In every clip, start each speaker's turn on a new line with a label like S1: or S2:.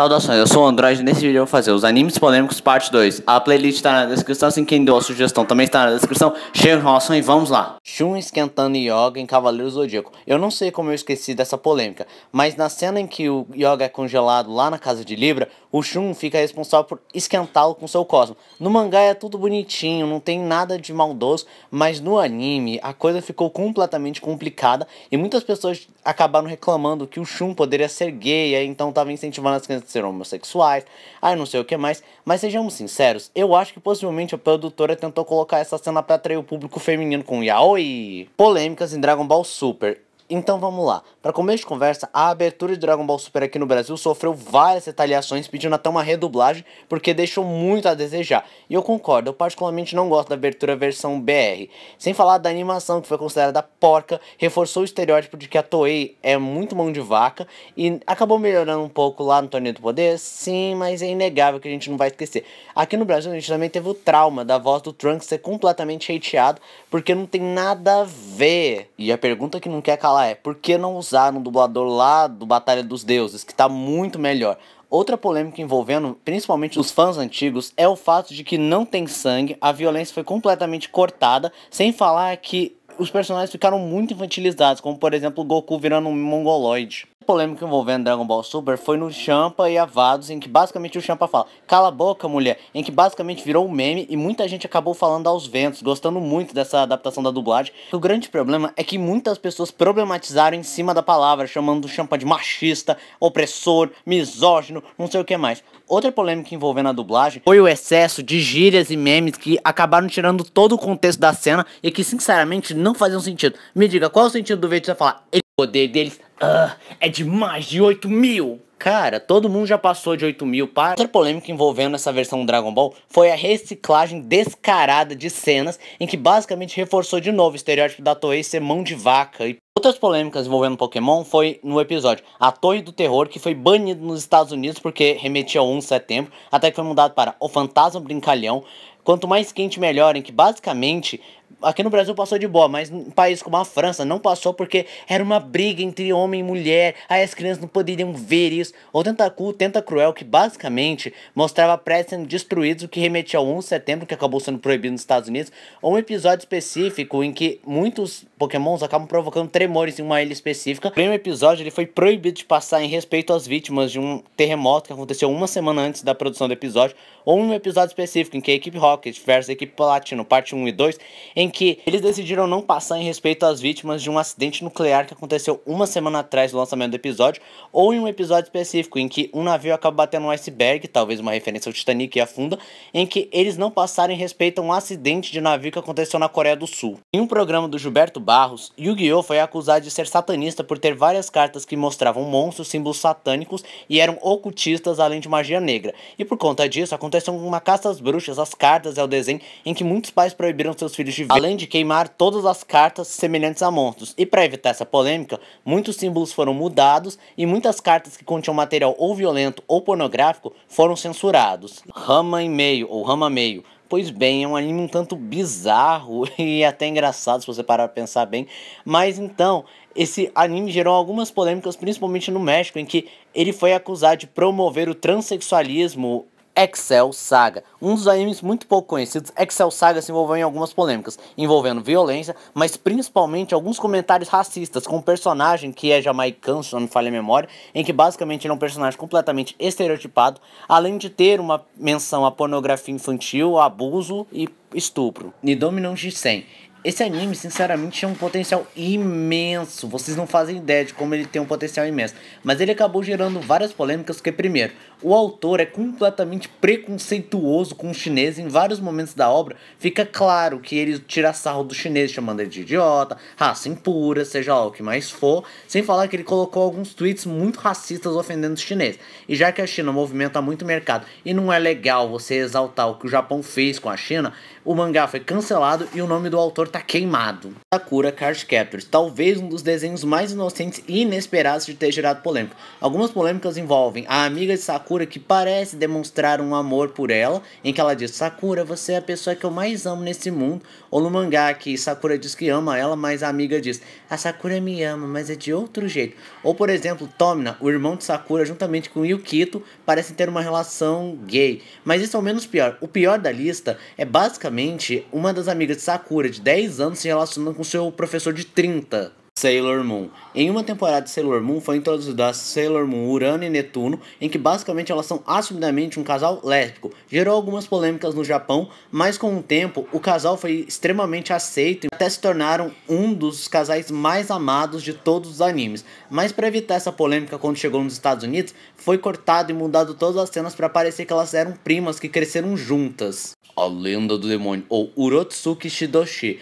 S1: Saudações, eu sou o Android e nesse vídeo eu vou fazer os animes polêmicos parte 2. A playlist está na descrição, assim quem deu a sugestão também está na descrição. Chega de enrolação e vamos lá. Shun esquentando Yoga em Cavaleiro Zodíaco. Eu não sei como eu esqueci dessa polêmica, mas na cena em que o Yoga é congelado lá na casa de Libra, o Shun fica responsável por esquentá-lo com seu cosmo. No mangá é tudo bonitinho, não tem nada de maldoso, mas no anime a coisa ficou completamente complicada e muitas pessoas acabaram reclamando que o Shun poderia ser gay, então estava incentivando as crianças de ser homossexuais, ai não sei o que mais. Mas sejamos sinceros, eu acho que possivelmente a produtora tentou colocar essa cena pra atrair o público feminino com yaoi, polêmicas em Dragon Ball Super. Então vamos lá. Para começo de conversa, a abertura de Dragon Ball Super aqui no Brasil sofreu várias retaliações pedindo até uma redublagem porque deixou muito a desejar. E eu concordo, eu particularmente não gosto da abertura versão BR. Sem falar da animação que foi considerada porca, reforçou o estereótipo de que a Toei é muito mão de vaca e acabou melhorando um pouco lá no Torneio do Poder, sim, mas é inegável que a gente não vai esquecer. Aqui no Brasil a gente também teve o trauma da voz do Trunks ser completamente hateado porque não tem nada a ver. E a pergunta que não quer calar falar é por que não usar um dublador lá do Batalha dos Deuses, que tá muito melhor. Outra polêmica envolvendo principalmente os fãs antigos é o fato de que não tem sangue, a violência foi completamente cortada, sem falar que os personagens ficaram muito infantilizados, como por exemplo o Goku virando um mongoloide polêmica envolvendo Dragon Ball Super foi no Champa e Avados, em que basicamente o Champa fala Cala a boca, mulher, em que basicamente virou um meme e muita gente acabou falando aos ventos, gostando muito dessa adaptação da dublagem. O grande problema é que muitas pessoas problematizaram em cima da palavra, chamando o Champa de machista, opressor, misógino, não sei o que mais. Outra polêmica envolvendo a dublagem foi o excesso de gírias e memes que acabaram tirando todo o contexto da cena e que sinceramente não faziam sentido. Me diga, qual é o sentido do vídeo você falar poder deles ah, é de mais de 8 mil. Cara, todo mundo já passou de 8 mil para. Outra polêmica envolvendo essa versão do Dragon Ball foi a reciclagem descarada de cenas em que basicamente reforçou de novo o estereótipo da Toei ser mão de vaca e Outras polêmicas envolvendo Pokémon foi no episódio A Torre do Terror, que foi banido nos Estados Unidos porque remetia ao 1 de setembro, até que foi mudado para O Fantasma Brincalhão. Quanto mais quente, melhor, em que basicamente Aqui no Brasil passou de boa, mas em países como a França não passou porque era uma briga entre homem e mulher, aí as crianças não poderiam ver isso. Ou Tentacu, Tenta Cruel, que basicamente mostrava prédios sendo destruídos, o que remetia ao 1 de setembro, que acabou sendo proibido nos Estados Unidos, ou um episódio específico em que muitos pokémons acabam provocando tremores em uma ilha específica. O primeiro episódio ele foi proibido de passar em respeito às vítimas de um terremoto que aconteceu uma semana antes da produção do episódio, ou um episódio específico em que a equipe Rocket versus a equipe Platino, parte 1 e 2, em que eles decidiram não passar em respeito às vítimas de um acidente nuclear que aconteceu uma semana atrás do lançamento do episódio, ou em um episódio específico em que um navio acaba batendo um iceberg, talvez uma referência ao Titanic e afunda, em que eles não passaram em respeito a um acidente de navio que aconteceu na Coreia do Sul. Em um programa do Gilberto Barros, Yu-Gi-Oh! foi acusado de ser satanista por ter várias cartas que mostravam monstros, símbolos satânicos e eram ocultistas além de magia negra. E por conta disso, aconteceu uma caça às bruxas, às cartas e ao desenho em que muitos pais proibiram seus filhos de além de queimar todas as cartas semelhantes a monstros. E para evitar essa polêmica, muitos símbolos foram mudados e muitas cartas que continham material ou violento ou pornográfico foram censurados. Rama e meio ou Rama meio Pois bem, é um anime um tanto bizarro e até engraçado se você parar para pensar bem. Mas então, esse anime gerou algumas polêmicas, principalmente no México, em que ele foi acusado de promover o transexualismo Excel Saga. Um dos animes muito pouco conhecidos, Excel Saga se envolveu em algumas polêmicas, envolvendo violência, mas principalmente alguns comentários racistas com um personagem que é jamaicano, se não me falha a memória, em que basicamente ele é um personagem completamente estereotipado, além de ter uma menção à pornografia infantil, abuso e estupro. Nidominum Jisen esse anime, sinceramente, tinha um potencial imenso. Vocês não fazem ideia de como ele tem um potencial imenso. Mas ele acabou gerando várias polêmicas, porque primeiro, o autor é completamente preconceituoso com o chinês em vários momentos da obra. Fica claro que ele tira sarro do chinês, chamando ele de idiota, raça impura, seja lá o que mais for. Sem falar que ele colocou alguns tweets muito racistas ofendendo os chinês. E já que a China movimenta muito o mercado e não é legal você exaltar o que o Japão fez com a China, o mangá foi cancelado e o nome do autor tá queimado. Sakura Card Captors, talvez um dos desenhos mais inocentes e inesperados de ter gerado polêmica. Algumas polêmicas envolvem a amiga de Sakura que parece demonstrar um amor por ela, em que ela diz: Sakura, você é a pessoa que eu mais amo nesse mundo. Ou no mangá que Sakura diz que ama ela, mas a amiga diz: A Sakura me ama, mas é de outro jeito. Ou por exemplo, Tomina, o irmão de Sakura, juntamente com Yukito, parece ter uma relação gay. Mas isso é o menos pior. O pior da lista é basicamente uma das amigas de Sakura de 10 10 anos se relacionando com seu professor de 30. Sailor Moon. Em uma temporada de Sailor Moon foi introduzida a Sailor Moon Urano e Netuno, em que basicamente elas são assumidamente um casal lésbico. Gerou algumas polêmicas no Japão, mas com o tempo o casal foi extremamente aceito e até se tornaram um dos casais mais amados de todos os animes. Mas para evitar essa polêmica quando chegou nos Estados Unidos, foi cortado e mudado todas as cenas para parecer que elas eram primas que cresceram juntas. A Lenda do Demônio, ou Urotsuki Shidoshi,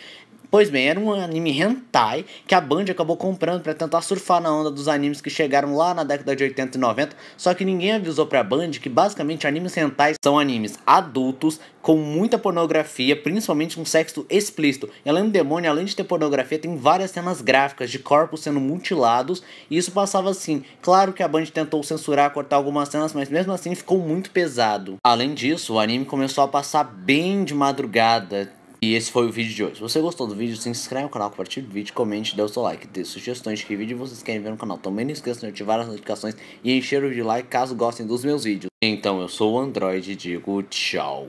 S1: Pois bem, era um anime hentai que a Band acabou comprando para tentar surfar na onda dos animes que chegaram lá na década de 80 e 90, só que ninguém avisou pra Band que basicamente animes hentais são animes adultos com muita pornografia, principalmente com sexo explícito. E além do demônio, além de ter pornografia, tem várias cenas gráficas de corpos sendo mutilados, e isso passava assim. Claro que a Band tentou censurar, cortar algumas cenas, mas mesmo assim ficou muito pesado. Além disso, o anime começou a passar bem de madrugada, e esse foi o vídeo de hoje. Se você gostou do vídeo, se inscreve no canal, compartilhe o vídeo, comente, dê o seu like, dê sugestões de que vídeo vocês querem ver no canal. Também não esqueça de ativar as notificações e encher o de like caso gostem dos meus vídeos. Então eu sou o Android e digo tchau.